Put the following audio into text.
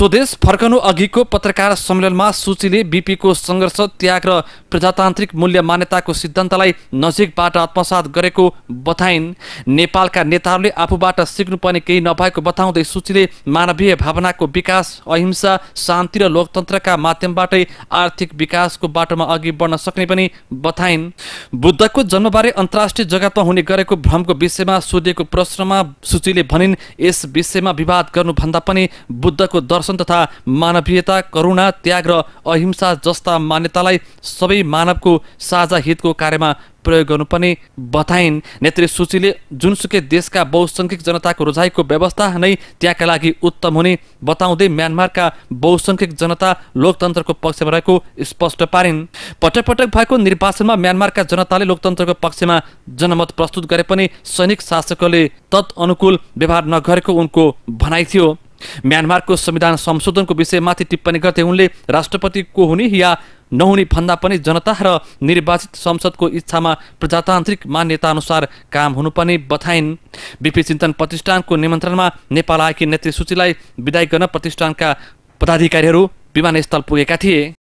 स्वदेश फर्कनु अघिको पत्रकार सम्मेलनमा सूचीले बिपीको सङ्घर्ष त्याग र प्रजातान्त्रिक मूल्य मान्यताको सिद्धान्तलाई नजिकबाट आत्मसात गरेको बताइन् नेपालका नेताहरूले आफूबाट सिक्नुपर्ने केही नभएको बताउँदै सूचीले मानवीय भावनाको विकास अहिंसा शान्ति र लोकतन्त्रका माध्यमबाटै आर्थिक विकासको बाटोमा अघि बढ्न सक्ने पनि बताइन् बुद्धको जन्मबारे अन्तर्राष्ट्रिय जगतमा हुने गरेको भ्रमको विषयमा सोधिएको प्रश्नमा सूचीले भनिन् यस विषयमा विवाद गर्नुभन्दा पनि बुद्धको दर्शन अनुशासन तथा मानवीयता करुणा त्याग र अहिंसा जस्ता मान्यतालाई सबै मानवको साझा हितको कार्यमा प्रयोग गर्नुपर्ने बताइन् नेत्री सूचीले जुनसुकै देशका बहुसङ्ख्यक जनताको रोजाइको व्यवस्था नै त्यहाँका लागि उत्तम हुने बताउँदै म्यानमारका बहुसङ्ख्यक जनता लोकतन्त्रको पक्षमा रहेको स्पष्ट पारिन् पटक पटक भएको निर्वाचनमा म्यानमारका जनताले लोकतन्त्रको पक्षमा जनमत प्रस्तुत गरे पनि सैनिक शासकले तत्अनुकूल व्यवहार नगरेको उनको भनाइ थियो म्यानमारको संविधान संशोधनको विषयमाथि टिप्पणी गर्दै उनले राष्ट्रपतिको हुने या नहुने भन्दा पनि जनता र निर्वाचित संसदको इच्छामा प्रजातान्त्रिक मान्यता अनुसार काम हुनुपर्ने बताइन् बिपी चिन्तन प्रतिष्ठानको निमन्त्रणमा नेपाल आएकी नेत्री सूचीलाई विदाय गर्न प्रतिष्ठानका पदाधिकारीहरू विमानस्थल पुगेका थिए